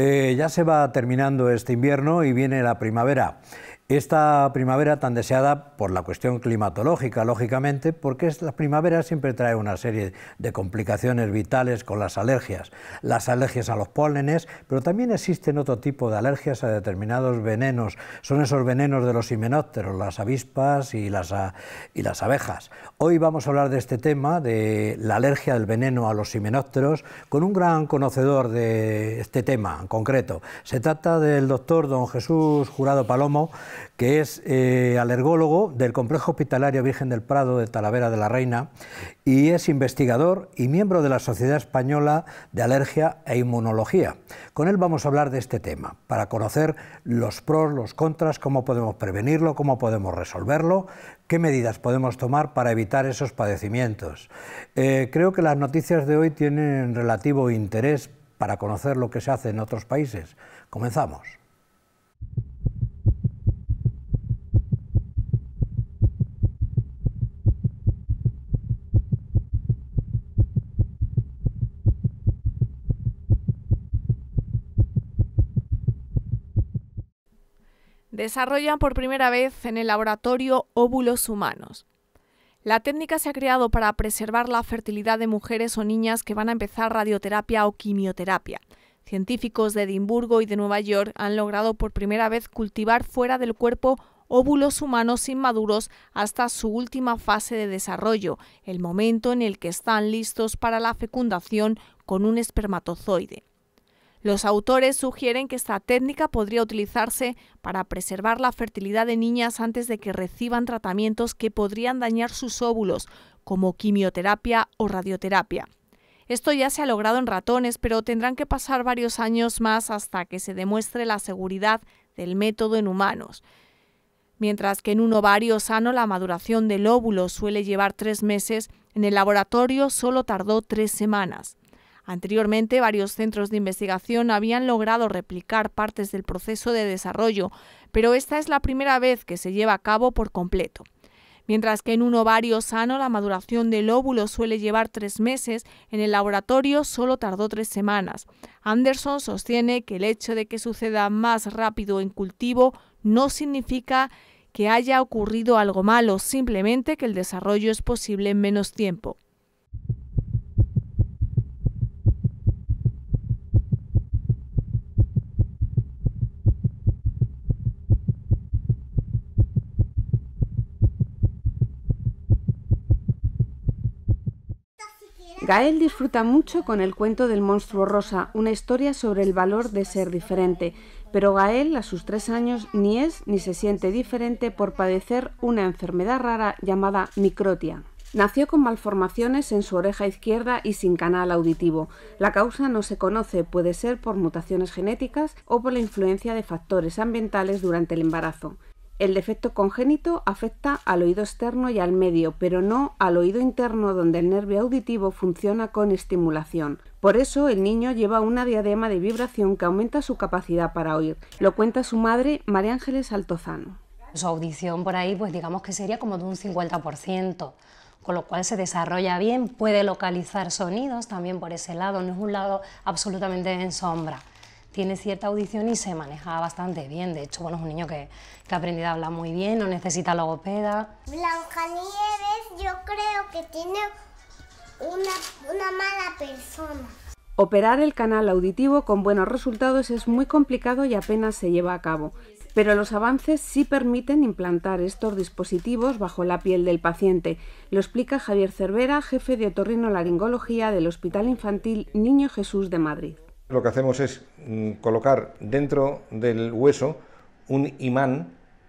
Eh, ya se va terminando este invierno y viene la primavera. Esta primavera tan deseada por la cuestión climatológica, lógicamente, porque la primavera siempre trae una serie de complicaciones vitales con las alergias. Las alergias a los pólenes, pero también existen otro tipo de alergias a determinados venenos. Son esos venenos de los himenópteros, las avispas y las, las abejas. Hoy vamos a hablar de este tema, de la alergia del veneno a los himenópteros, con un gran conocedor de este tema en concreto. Se trata del doctor don Jesús Jurado Palomo, que es eh, alergólogo del Complejo Hospitalario Virgen del Prado de Talavera de la Reina y es investigador y miembro de la Sociedad Española de Alergia e Inmunología. Con él vamos a hablar de este tema, para conocer los pros, los contras, cómo podemos prevenirlo, cómo podemos resolverlo, qué medidas podemos tomar para evitar esos padecimientos. Eh, creo que las noticias de hoy tienen relativo interés para conocer lo que se hace en otros países. Comenzamos. desarrollan por primera vez en el laboratorio óvulos humanos. La técnica se ha creado para preservar la fertilidad de mujeres o niñas que van a empezar radioterapia o quimioterapia. Científicos de Edimburgo y de Nueva York han logrado por primera vez cultivar fuera del cuerpo óvulos humanos inmaduros hasta su última fase de desarrollo, el momento en el que están listos para la fecundación con un espermatozoide. Los autores sugieren que esta técnica podría utilizarse para preservar la fertilidad de niñas antes de que reciban tratamientos que podrían dañar sus óvulos, como quimioterapia o radioterapia. Esto ya se ha logrado en ratones, pero tendrán que pasar varios años más hasta que se demuestre la seguridad del método en humanos. Mientras que en un ovario sano la maduración del óvulo suele llevar tres meses, en el laboratorio solo tardó tres semanas. Anteriormente, varios centros de investigación habían logrado replicar partes del proceso de desarrollo, pero esta es la primera vez que se lleva a cabo por completo. Mientras que en un ovario sano la maduración del óvulo suele llevar tres meses, en el laboratorio solo tardó tres semanas. Anderson sostiene que el hecho de que suceda más rápido en cultivo no significa que haya ocurrido algo malo, simplemente que el desarrollo es posible en menos tiempo. Gael disfruta mucho con el cuento del monstruo rosa, una historia sobre el valor de ser diferente, pero Gael a sus tres años ni es ni se siente diferente por padecer una enfermedad rara llamada microtia. Nació con malformaciones en su oreja izquierda y sin canal auditivo. La causa no se conoce, puede ser por mutaciones genéticas o por la influencia de factores ambientales durante el embarazo. El defecto congénito afecta al oído externo y al medio, pero no al oído interno donde el nervio auditivo funciona con estimulación. Por eso el niño lleva una diadema de vibración que aumenta su capacidad para oír. Lo cuenta su madre, María Ángeles Altozano. Su audición por ahí, pues digamos que sería como de un 50%, con lo cual se desarrolla bien, puede localizar sonidos también por ese lado, no es un lado absolutamente en sombra tiene cierta audición y se maneja bastante bien. De hecho, bueno, es un niño que, que ha aprendido a hablar muy bien, no necesita logopeda. Nieves yo creo que tiene una, una mala persona. Operar el canal auditivo con buenos resultados es muy complicado y apenas se lleva a cabo, pero los avances sí permiten implantar estos dispositivos bajo la piel del paciente. Lo explica Javier Cervera, jefe de otorrinolaringología del Hospital Infantil Niño Jesús de Madrid lo que hacemos es mm, colocar dentro del hueso un imán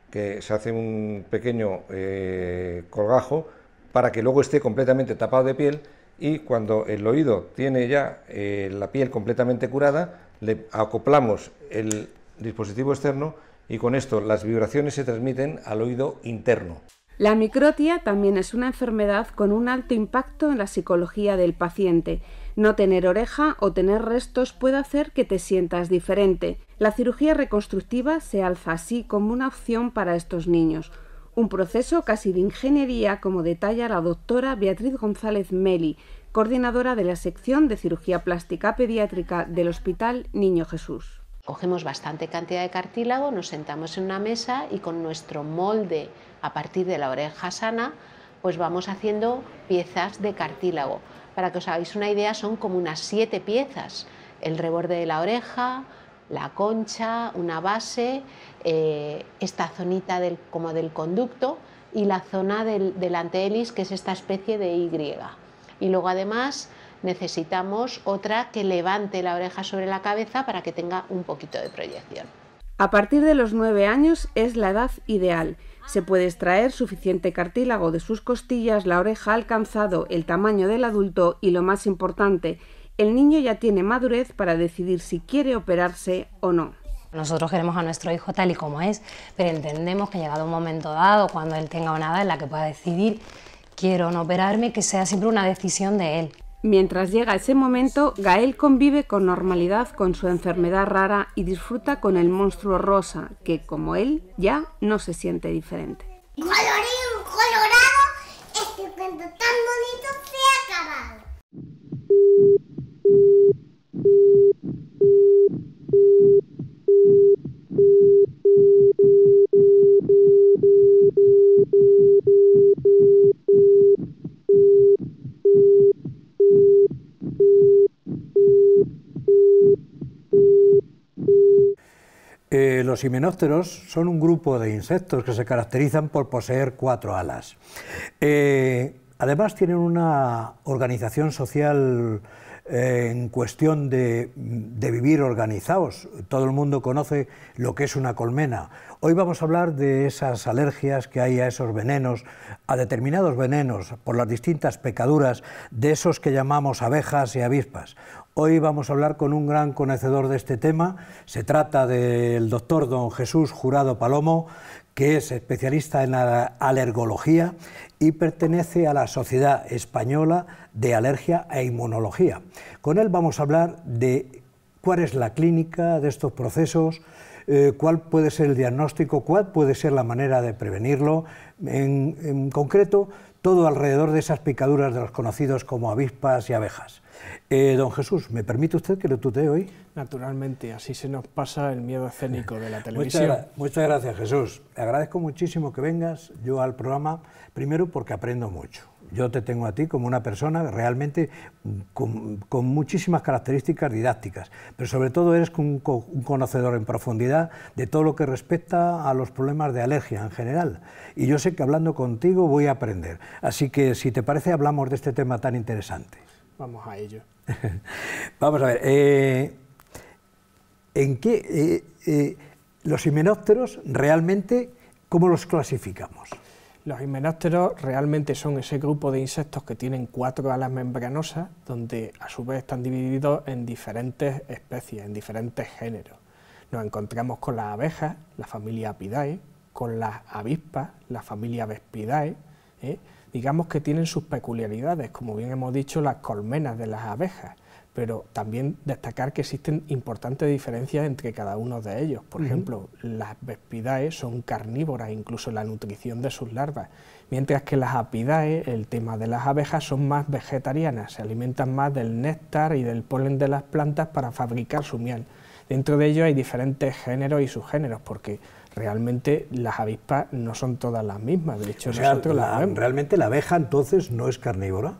que se hace un pequeño eh, colgajo para que luego esté completamente tapado de piel y cuando el oído tiene ya eh, la piel completamente curada, le acoplamos el dispositivo externo y con esto las vibraciones se transmiten al oído interno. La microtia también es una enfermedad con un alto impacto en la psicología del paciente no tener oreja o tener restos puede hacer que te sientas diferente. La cirugía reconstructiva se alza así como una opción para estos niños. Un proceso casi de ingeniería, como detalla la doctora Beatriz González Meli, coordinadora de la sección de cirugía plástica pediátrica del Hospital Niño Jesús. Cogemos bastante cantidad de cartílago, nos sentamos en una mesa y con nuestro molde a partir de la oreja sana, pues vamos haciendo piezas de cartílago. Para que os hagáis una idea, son como unas siete piezas. El reborde de la oreja, la concha, una base, eh, esta zonita del, como del conducto y la zona del, del que es esta especie de Y. Y luego además necesitamos otra que levante la oreja sobre la cabeza para que tenga un poquito de proyección. A partir de los nueve años es la edad ideal se puede extraer suficiente cartílago de sus costillas, la oreja ha alcanzado el tamaño del adulto y lo más importante, el niño ya tiene madurez para decidir si quiere operarse o no. Nosotros queremos a nuestro hijo tal y como es, pero entendemos que ha llegado un momento dado, cuando él tenga una edad en la que pueda decidir quiero no operarme, que sea siempre una decisión de él. Mientras llega ese momento, Gael convive con normalidad con su enfermedad rara y disfruta con el monstruo rosa, que como él ya no se siente diferente. colorado, este cuento tan bonito se ha acabado. los himenópteros son un grupo de insectos que se caracterizan por poseer cuatro alas. Eh, además tienen una organización social en cuestión de, de, vivir organizados. Todo el mundo conoce lo que es una colmena. Hoy vamos a hablar de esas alergias que hay a esos venenos, a determinados venenos por las distintas pecaduras de esos que llamamos abejas y avispas. Hoy vamos a hablar con un gran conocedor de este tema. Se trata del doctor don Jesús Jurado Palomo, que es especialista en alergología y pertenece a la Sociedad Española de Alergia e Inmunología. Con él vamos a hablar de cuál es la clínica de estos procesos, eh, cuál puede ser el diagnóstico, cuál puede ser la manera de prevenirlo, en concreto todo alrededor de esas picaduras de los conocidos como avispas y abejas. Eh, don Jesús, ¿me permite usted que lo tutee hoy? Naturalmente, así se nos pasa el miedo escénico de la televisión. muchas, gracias, Jesús. Te agradezco muchísimo que vengas yo al programa, primero porque aprendo mucho. Yo te tengo a ti como una persona realmente mm, con, muchísimas características didácticas, pero sobre todo eres un conocedor en profundidad de todo lo que respecta a los problemas de alergia en general. Y yo sé que hablando contigo voy a aprender. Así que, si te parece, hablamos de este tema tan interesante. Vamos a ello. Vamos a ver. Eh, ¿En qué eh, eh, los himenópteros realmente, cómo los clasificamos? Los himenópteros realmente son ese grupo de insectos que tienen cuatro alas membranosas, donde a su vez están divididos en diferentes especies, en diferentes géneros. Nos encontramos con las abejas, la familia Apidae, con las avispas, la familia Vespidae, ¿eh? digamos que tienen sus peculiaridades, como bien hemos dicho, las colmenas de las abejas, pero también destacar que existen importantes diferencias entre cada uno de ellos. Por ejemplo, las Vespidae son carnívoras, incluso la nutrición de sus larvas, mientras que las Apidae, el tema de las abejas, son más vegetarianas, se alimentan más del néctar y del polen de las plantas para fabricar su miel. Dentro de ello hay diferentes géneros y subgéneros, porque realmente las avispas no son todas las mismas, de hecho ¿Realmente la abeja entonces no es carnívora?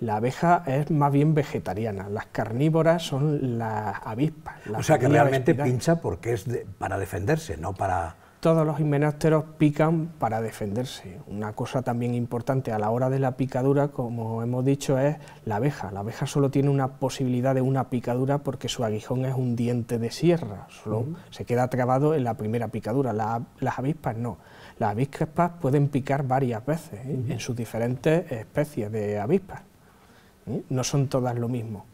La abeja es más bien vegetariana, las carnívoras son las avispas. o sea que realmente pincha porque es para defenderse, no para todos los himenópteros pican para defenderse. Una cosa también importante a la hora de la picadura, como hemos dicho, es la abeja. La abeja solo tiene una posibilidad de una picadura porque su aguijón es un diente de sierra, solo se queda trabado en la primera picadura. las avispas no. Las avispas pueden picar varias veces ¿eh? en sus diferentes especies de avispas. ¿eh? No son todas lo mismo.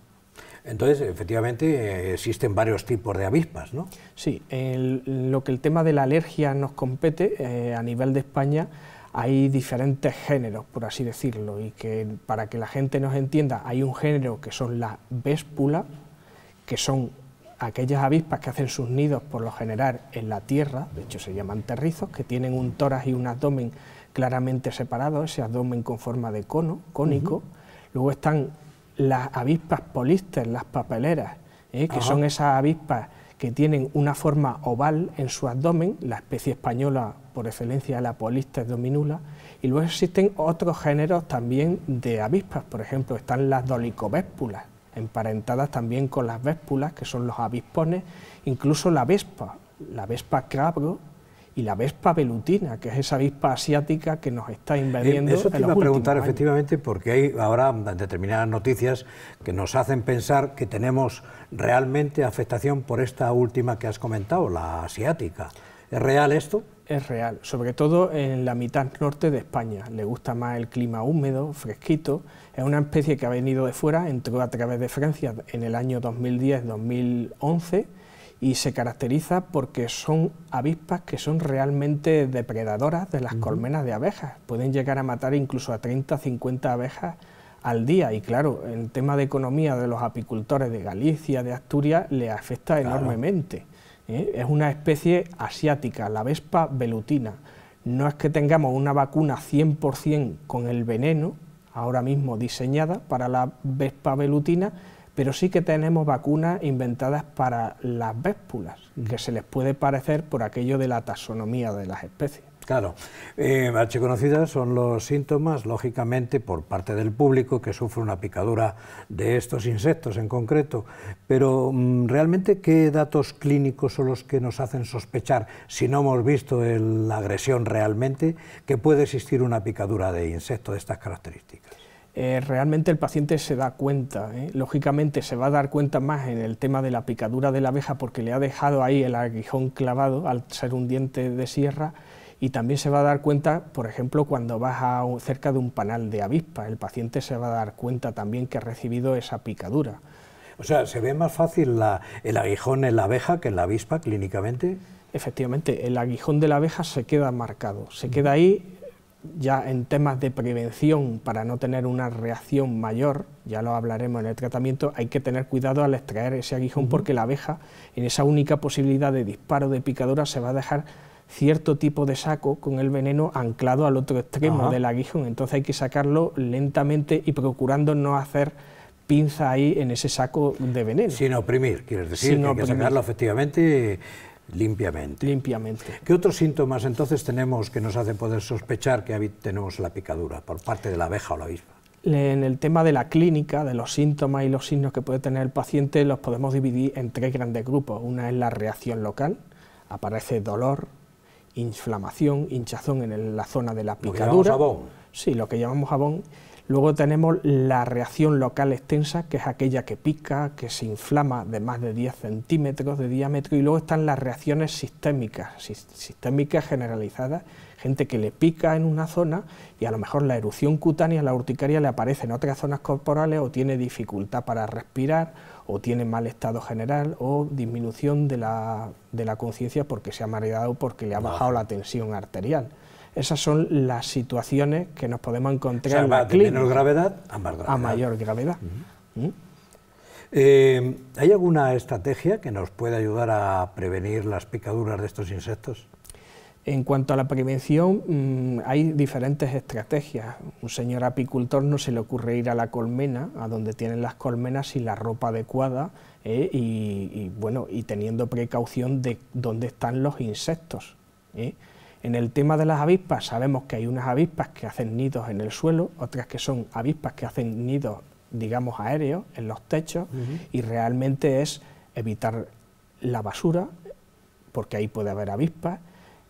Entonces, efectivamente, eh, existen varios tipos de avispas, ¿no? Sí, lo que el tema de la alergia nos compete eh, a nivel de España, hay diferentes géneros, por así decirlo, y que para que la gente nos entienda, hay un género que son las véspulas, que son aquellas avispas que hacen sus nidos por lo general en la tierra, de hecho se llaman terrizos, que tienen un tórax y un abdomen claramente separados, ese abdomen con forma de cono, cónico. Luego están las avispas polister, las papeleras, ¿eh? que son esas avispas que tienen una forma oval en su abdomen, la especie española por excelencia la Polistes dominula, y luego existen otros géneros también de avispas, por ejemplo están las dolicovéspulas, emparentadas también con las véspulas, que son los avispones, incluso la vespa, la vespa crabro, y la vespa pelutina, que es esa avispa asiática que nos está eh, invadiendo. eso te iba a preguntar efectivamente, porque hay ahora determinadas noticias que nos hacen pensar que tenemos realmente afectación por esta última que has comentado, la asiática. ¿Es real esto? Es real, sobre todo en la mitad norte de España. Le gusta más el clima húmedo, fresquito. Es una especie que ha venido de fuera, entró a través de Francia en el año 2010-2011 y se caracteriza porque son avispas que son realmente depredadoras de las colmenas de abejas. Pueden llegar a matar incluso a 30, 50 abejas al día y claro, el tema de economía de los apicultores de Galicia, de Asturias, le afecta enormemente. ¿eh? Es una especie asiática, la vespa velutina. No es que tengamos una vacuna 100% con el veneno, ahora mismo diseñada para la vespa velutina, pero sí que tenemos vacunas inventadas para las véspulas, que se les puede parecer por aquello de la taxonomía de las especies. Claro, eh, conocidas son los síntomas, lógicamente, por parte del público que sufre una picadura de estos insectos en concreto, pero mm, realmente qué datos clínicos son los que nos hacen sospechar, si no hemos visto la agresión realmente, que puede existir una picadura de insecto de estas características. Eh, realmente el paciente se da cuenta. ¿eh? Lógicamente se va a dar cuenta más en el tema de la picadura de la abeja porque le ha dejado ahí el aguijón clavado al ser un diente de sierra y también se va a dar cuenta, por ejemplo, cuando vas cerca de un panal de avispa, el paciente se va a dar cuenta también que ha recibido esa picadura. O sea, ¿se ve más fácil el aguijón en la abeja que en la avispa clínicamente? Efectivamente, el aguijón de la abeja se queda marcado, se queda ahí, ya en temas de prevención para no tener una reacción mayor, ya lo hablaremos en el tratamiento, hay que tener cuidado al extraer ese aguijón porque la abeja en esa única posibilidad de disparo de picadura se va a dejar cierto tipo de saco con el veneno anclado al otro extremo del aguijón, entonces hay que sacarlo lentamente y procurando no hacer pinza ahí en ese saco de veneno. Sin oprimir, quieres decir, Sin que sacarlo efectivamente Limpiamente. Limpiamente. ¿Qué otros síntomas entonces tenemos que nos hacen poder sospechar que tenemos la picadura por parte de la abeja o la avispa? En el tema de la clínica, de los síntomas y los signos que puede tener el paciente, los podemos dividir en tres grandes grupos. Una es la reacción local, aparece dolor, inflamación, hinchazón en la zona de la picadura. Lo que llamamos jabón. Sí, lo que llamamos jabón. Luego tenemos la reacción local extensa, que es aquella que pica, que se inflama de más de 10 centímetros de diámetro, y luego están las reacciones sistémicas, sistémicas generalizadas, gente que le pica en una zona y a lo mejor la erupción cutánea, la urticaria, le aparece en otras zonas corporales o tiene dificultad para respirar o tiene mal estado general o disminución de la, de la conciencia porque se ha mareado, porque le ha bajado la tensión arterial. Esas son las situaciones que nos podemos encontrar gravedad a mayor gravedad. Eh, ¿Hay alguna estrategia que nos pueda ayudar a prevenir las picaduras de estos insectos? En cuanto a la prevención, mm, hay diferentes estrategias. Un señor apicultor no se le ocurre ir a la colmena, a donde tienen las colmenas y la ropa adecuada, eh, y, bueno, y teniendo precaución de dónde están los insectos. Eh. En el tema de las avispas sabemos que hay unas avispas que hacen nidos en el suelo, otras que son avispas que hacen nidos, digamos, aéreos en los techos y realmente es evitar la basura, porque ahí puede haber avispas,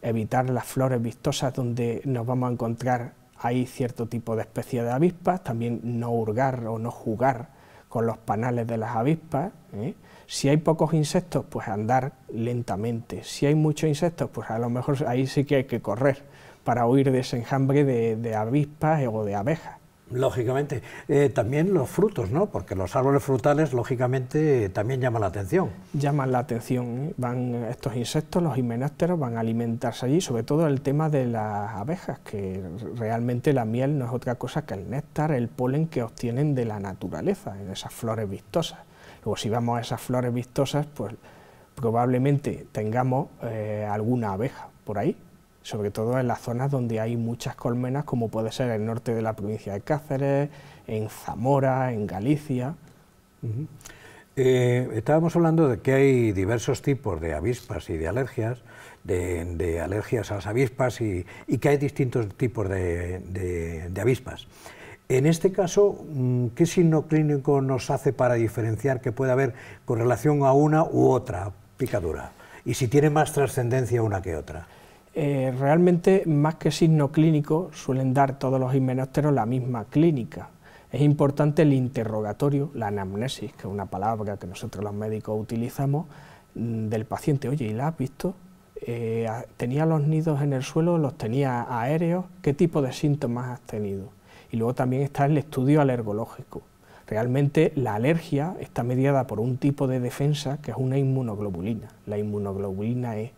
evitar las flores vistosas donde nos vamos a encontrar hay cierto tipo de especie de avispas, también no hurgar o no jugar con los panales de las avispas, ¿eh? Si hay pocos insectos, pues andar lentamente. Si hay muchos insectos, pues a lo mejor ahí sí que hay que correr para huir de ese enjambre de, avispas o de abejas. Lógicamente. Eh, también los frutos, ¿no? Porque los árboles frutales, lógicamente, también llaman la atención. Llaman la atención. ¿eh? Van estos insectos, los himenásteros, van a alimentarse allí, sobre todo el tema de las abejas, que realmente la miel no es otra cosa que el néctar, el polen que obtienen de la naturaleza, en esas flores vistosas o si vamos a esas flores vistosas, pues probablemente tengamos eh, alguna abeja por ahí, sobre todo en las zonas donde hay muchas colmenas, como puede ser el norte de la provincia de Cáceres, en Zamora, en Galicia. Eh, estábamos hablando de que hay diversos tipos de avispas y de alergias, de, alergias a las avispas y, que hay distintos tipos de avispas. En este caso, mm, ¿qué signo clínico nos hace para diferenciar que puede haber con relación a una u otra picadura? Y si tiene más trascendencia una que otra. Eh, realmente, más que signo clínico, suelen dar todos los himenópteros la misma clínica. Es importante el interrogatorio, la anamnesis, que es una palabra que nosotros los médicos utilizamos, mm, del paciente. Oye, ¿y la has visto? Eh, ¿Tenía los nidos en el suelo? ¿Los tenía aéreos? ¿Qué tipo de síntomas has tenido? Y luego también está el estudio alergológico. Realmente la alergia está mediada por un tipo de defensa que es una inmunoglobulina, la inmunoglobulina E.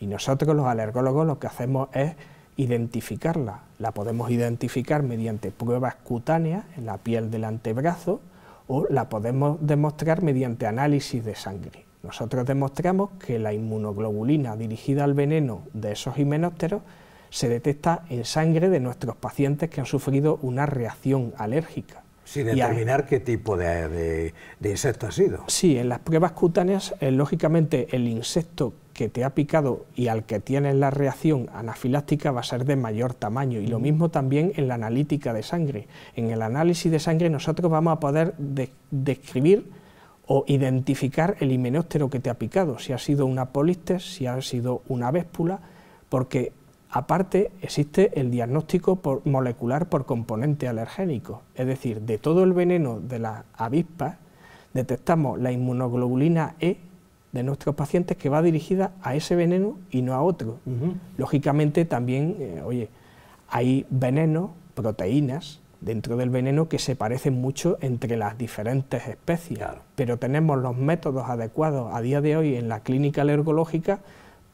Y nosotros los alergólogos lo que hacemos es identificarla. La podemos identificar mediante pruebas cutáneas en la piel del antebrazo o la podemos demostrar mediante análisis de sangre. Nosotros demostramos que la inmunoglobulina dirigida al veneno de esos himenópteros se detecta en sangre de nuestros pacientes que han sufrido una reacción alérgica. Sin determinar qué tipo de, insecto ha sido. Sí, en las pruebas cutáneas, eh, lógicamente, el insecto que te ha picado y al que tienes la reacción anafiláctica va a ser de mayor tamaño. Y lo mm. mismo también en la analítica de sangre. En el análisis de sangre nosotros vamos a poder describir o identificar el himenóptero que te ha picado, si ha sido una polistes, si ha sido una véspula, porque Aparte, existe el diagnóstico molecular por componente alergénico, es decir, de todo el veneno de las avispas detectamos la inmunoglobulina E de nuestros pacientes que va dirigida a ese veneno y no a otro. Lógicamente también, eh, oye, hay venenos, proteínas dentro del veneno que se parecen mucho entre las diferentes especies, pero tenemos los métodos adecuados a día de hoy en la clínica alergológica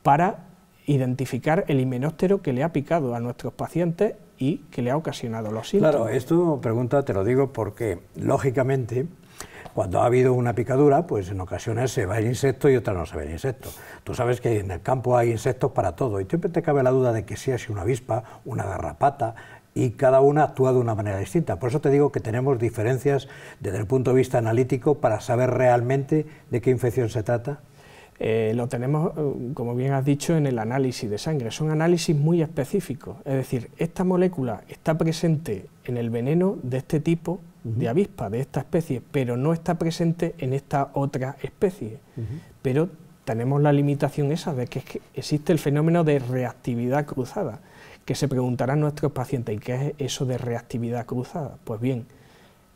para identificar el himenóptero que le ha picado a nuestros pacientes y que le ha ocasionado los síntomas. Claro, esto pregunta te lo digo porque lógicamente cuando ha habido una picadura, pues en ocasiones se va el insecto y otras no se va el insecto. Tú sabes que en el campo hay insectos para todo y siempre te cabe la duda de que sea si una avispa, una garrapata, y cada una actúa de una manera distinta. Por eso te digo que tenemos diferencias desde el punto de vista analítico para saber realmente de qué infección se trata eh, lo tenemos, eh, como bien has dicho, en el análisis de sangre. Son análisis muy específicos. Es decir, esta molécula está presente en el veneno de este tipo de avispa, de esta especie, pero no está presente en esta otra especie. Pero tenemos la limitación esa de que, existe el fenómeno de reactividad cruzada, que se preguntarán nuestros pacientes, ¿y qué es eso de reactividad cruzada? Pues bien,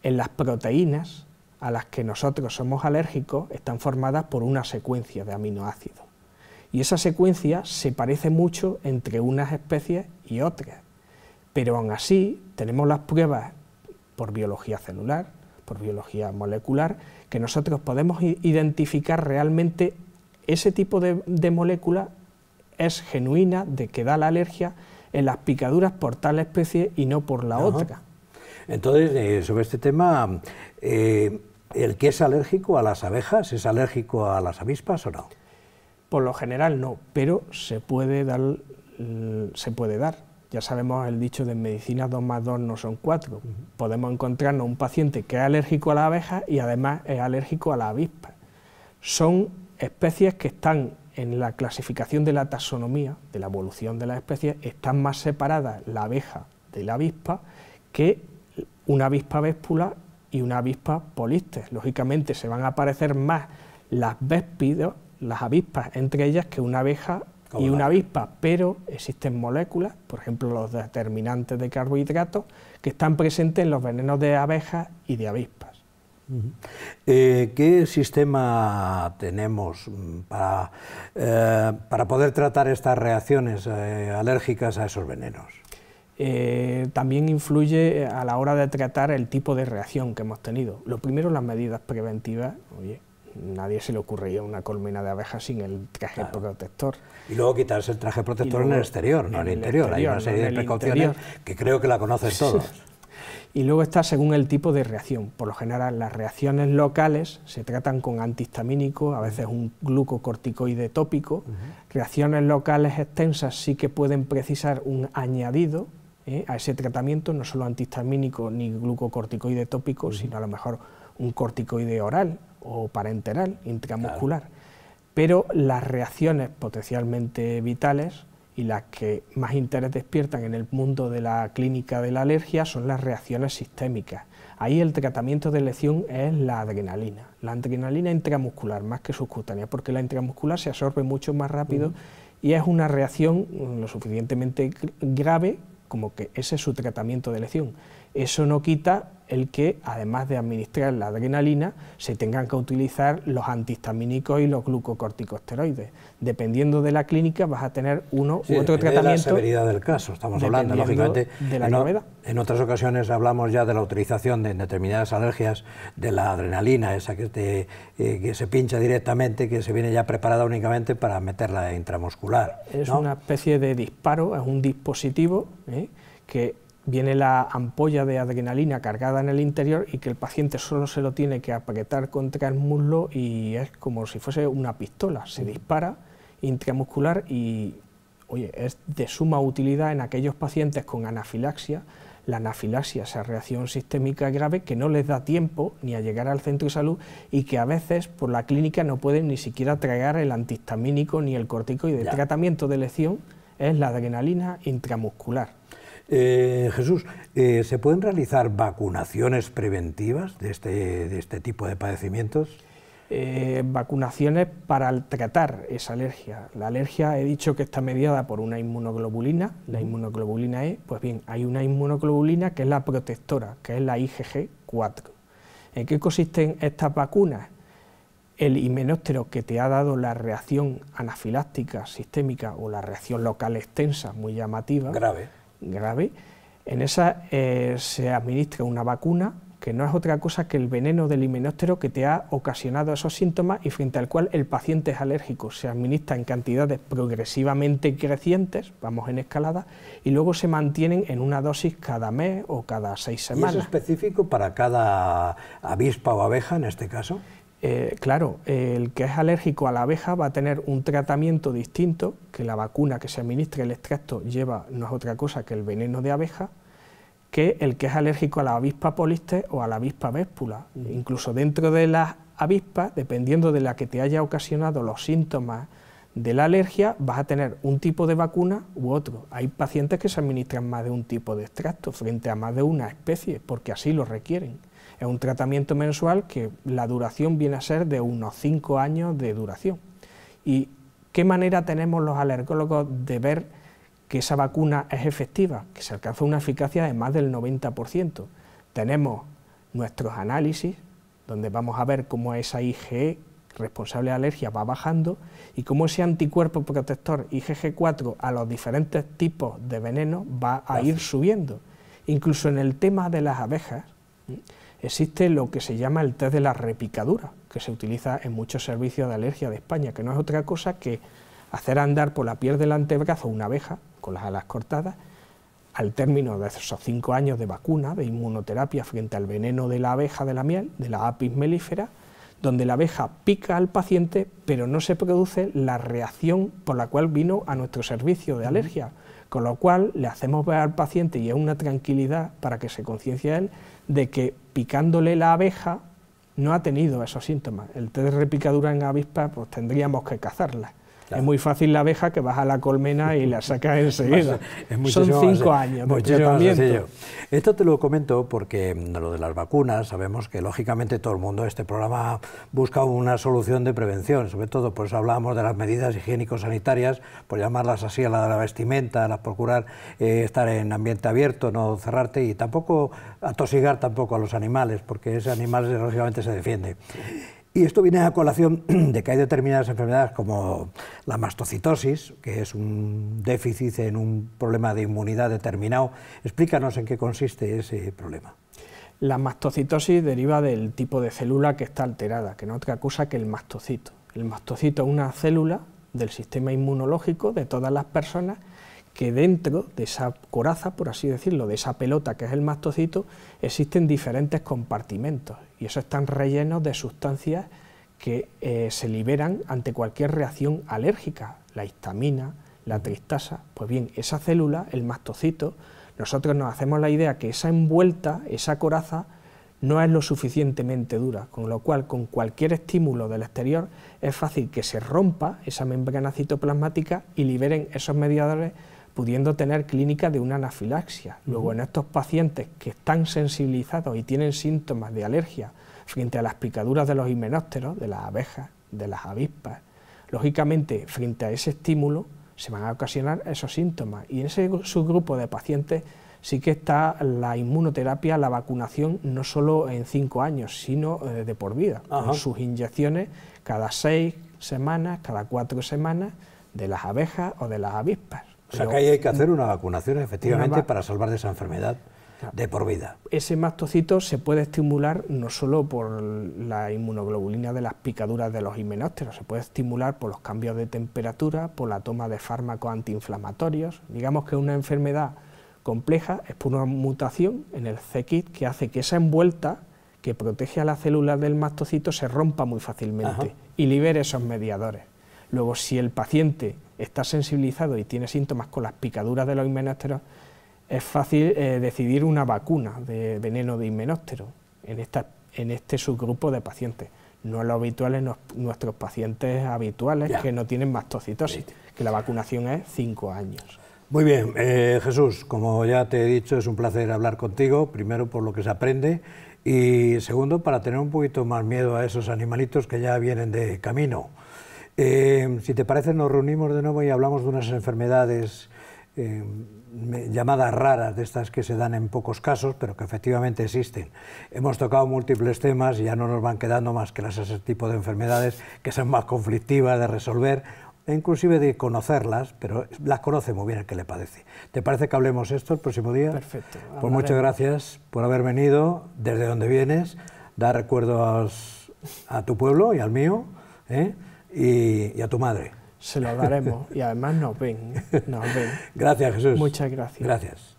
en las proteínas a las que nosotros somos alérgicos están formadas por una secuencia de aminoácidos. Y esa secuencia se parece mucho entre unas especies y otras. Pero aún así tenemos las pruebas por biología celular, por biología molecular, que nosotros podemos identificar realmente ese tipo de, de molécula es genuina de que da la alergia en las picaduras por tal especie y no por la otra. Entonces, eh, sobre este tema, eh, ¿El que es alérgico a las abejas es alérgico a las avispas o no? Por lo general no, pero se puede dar. Se puede dar. Ya sabemos el dicho de medicina 2 más 2 no son 4. Podemos encontrarnos un paciente que es alérgico a las abejas y además es alérgico a las avispas. Son especies que están en la clasificación de la taxonomía, de la evolución de las especies, están más separadas la abeja de la avispa que una avispa véspula y una avispa poliste. Lógicamente se van a aparecer más las véspidos, las avispas entre ellas, que una abeja y una avispa, pero existen moléculas, por ejemplo los determinantes de carbohidratos, que están presentes en los venenos de abejas y de avispas. Eh, ¿Qué sistema tenemos mm, eh, para, poder tratar estas reacciones eh, alérgicas a esos venenos? Eh, también influye a la hora de tratar el tipo de reacción que hemos tenido. Lo primero, las medidas preventivas. Oye, nadie se le ocurriría una colmena de abejas sin el traje protector. Y luego quitarse el traje protector en el exterior, no en el interior. Hay una serie de precauciones que creo que la conoces todos. y luego está según el tipo de reacción. Por lo general, las reacciones locales se tratan con antihistamínico, a veces un glucocorticoide tópico. Reacciones locales extensas sí que pueden precisar un añadido, ¿eh? a ese tratamiento, no solo antihistamínico ni glucocorticoide tópico, sino a lo mejor un corticoide oral o parenteral, intramuscular. Pero las reacciones potencialmente vitales y las que más interés despiertan en el mundo de la clínica de la alergia son las reacciones sistémicas. Ahí el tratamiento de elección es la adrenalina, la adrenalina intramuscular más que subcutánea, porque la intramuscular se absorbe mucho más rápido y es una reacción mm, lo suficientemente grave como que ese es su tratamiento de lesión, Eso no quita el que, además de administrar la adrenalina, se tengan que utilizar los antihistamínicos y los glucocorticosteroides. Dependiendo de la clínica vas a tener uno u otro tratamiento. De la severidad del caso, estamos hablando, lógicamente. De la en, en, otras ocasiones hablamos ya de la utilización de determinadas alergias de la adrenalina, esa que, eh, que se pincha directamente, que se viene ya preparada únicamente para meterla intramuscular. Es una especie de disparo, es un dispositivo ¿eh? que viene la ampolla de adrenalina cargada en el interior y que el paciente solo se lo tiene que apretar contra el muslo y es como si fuese una pistola, se mm. dispara intramuscular y oye, es de suma utilidad en aquellos pacientes con anafilaxia, la anafilaxia, esa reacción sistémica grave que no les da tiempo ni a llegar al centro de salud y que a veces por la clínica no pueden ni siquiera tragar el antihistamínico ni el corticoide. El tratamiento de lesión es la adrenalina intramuscular eh, Jesús, eh, ¿se pueden realizar vacunaciones preventivas de este, este tipo de padecimientos? Eh, vacunaciones para tratar esa alergia. La alergia he dicho que está mediada por una inmunoglobulina, la inmunoglobulina E, pues bien, hay una inmunoglobulina que es la protectora, que es la IgG4. ¿En qué consisten estas vacunas? El imenóstero que te ha dado la reacción anafiláctica sistémica o la reacción local extensa, muy llamativa. Grave grave, en esa eh, se administra una vacuna que no es otra cosa que el veneno del himenóptero que te ha ocasionado esos síntomas y frente al cual el paciente es alérgico. Se administra en cantidades progresivamente crecientes, vamos en escalada, y luego se mantienen en una dosis cada mes o cada seis semanas. es específico para cada avispa o abeja en este caso? Eh, claro, el que es alérgico a la abeja va a tener un tratamiento distinto, que la vacuna que se administra, el extracto, lleva, no es otra cosa que el veneno de abeja, que el que es alérgico a la avispa poliste o a la avispa véspula. Mm. Incluso dentro de las avispas, dependiendo de la que te haya ocasionado los síntomas de la alergia, vas a tener un tipo de vacuna u otro. Hay pacientes que se administran más de un tipo de extracto frente a más de una especie, porque así lo requieren. Es un tratamiento mensual que la duración viene a ser de unos 5 años de duración. ¿Y qué manera tenemos los alergólogos de ver que esa vacuna es efectiva? Que se alcanza una eficacia de más del 90%. Tenemos nuestros análisis, donde vamos a ver cómo esa IgE responsable de alergia va bajando y cómo ese anticuerpo protector IgG4 a los diferentes tipos de veneno va a ir subiendo. Incluso en el tema de las abejas, existe lo que se llama el test de la repicadura, que se utiliza en muchos servicios de alergia de España, que no es otra cosa que hacer andar por la piel del antebrazo una abeja con las alas cortadas, al término de esos cinco años de vacuna, de inmunoterapia frente al veneno de la abeja de la miel, de la apis melífera, donde la abeja pica al paciente, pero no se produce la reacción por la cual vino a nuestro servicio de alergia, con lo cual le hacemos ver al paciente y es una tranquilidad para que se conciencie él de que picándole la abeja no ha tenido esos síntomas. El té de repicadura en avispa pues tendríamos que cazarla es muy fácil la abeja que baja la colmena y la saca enseguida. Son cinco años Esto te lo comento porque mm, lo de las vacunas, sabemos que lógicamente todo el mundo, este programa busca una solución de prevención, sobre todo pues hablábamos de las medidas higiénico-sanitarias, por llamarlas así, a la de la vestimenta, a la procurar eh, estar en ambiente abierto, no cerrarte y tampoco atosigar tampoco a los animales, porque ese animal lógicamente se defiende. Y esto viene a colación de que hay determinadas enfermedades como la mastocitosis, que es un déficit en un problema de inmunidad determinado. Explícanos en qué consiste ese problema. La mastocitosis deriva del tipo de célula que está alterada, que no te otra cosa que el mastocito. El mastocito es una célula del sistema inmunológico de todas las personas que dentro de esa coraza, por así decirlo, de esa pelota que es el mastocito, existen diferentes compartimentos y esos están rellenos de sustancias que eh, se liberan ante cualquier reacción alérgica, la histamina, la tristasa. Pues bien, esa célula, el mastocito, nosotros nos hacemos la idea que esa envuelta, esa coraza, no es lo suficientemente dura, con lo cual con cualquier estímulo del exterior es fácil que se rompa esa membrana citoplasmática y liberen esos mediadores pudiendo tener clínica de una anafilaxia. Luego, en estos pacientes que están sensibilizados y tienen síntomas de alergia frente a las picaduras de los inmenósteros, de las abejas, de las avispas, lógicamente, frente a ese estímulo, se van a ocasionar esos síntomas. Y en ese subgrupo de pacientes sí que está la inmunoterapia, la vacunación, no solo en cinco años, sino eh, de por vida, con sus inyecciones cada seis semanas, cada cuatro semanas, de las abejas o de las avispas. O sea que ahí hay que hacer una vacunación efectivamente para salvar de esa enfermedad de por vida. Ese mastocito se puede estimular no solo por la inmunoglobulina de las picaduras de los himenópteros, se puede estimular por los cambios de temperatura, por la toma de fármacos antiinflamatorios. Digamos que una enfermedad compleja es por una mutación en el c que hace que esa envuelta que protege a la célula del mastocito se rompa muy fácilmente y libere esos mediadores. Luego, si el paciente está sensibilizado y tiene síntomas con las picaduras de los inmenósteros, es fácil eh, decidir una vacuna de veneno de himenóptero en, esta, en este subgrupo de pacientes. No lo habitual en nuestros pacientes habituales que no tienen mastocitosis, que la vacunación es cinco años. Muy bien, eh, Jesús, como ya te he dicho, es un placer hablar contigo, primero por lo que se aprende y segundo para tener un poquito más miedo a esos animalitos que ya vienen de camino. Eh, si te parece, nos reunimos de nuevo y hablamos de unas enfermedades eh, llamadas raras, de estas que se dan en pocos casos, pero que efectivamente existen. Hemos tocado múltiples temas y ya no nos van quedando más que las, ese tipo de enfermedades que son más conflictivas de resolver e inclusive de conocerlas, pero las conoce muy bien el que le padece. ¿Te parece que hablemos esto el próximo día? Perfecto. Pues muchas gracias por haber venido, desde donde vienes, dar recuerdos a tu pueblo y al mío. ¿eh? y, a tu madre. Se lo daremos y además nos ven. Nos ven. gracias, Jesús. Muchas gracias. Gracias.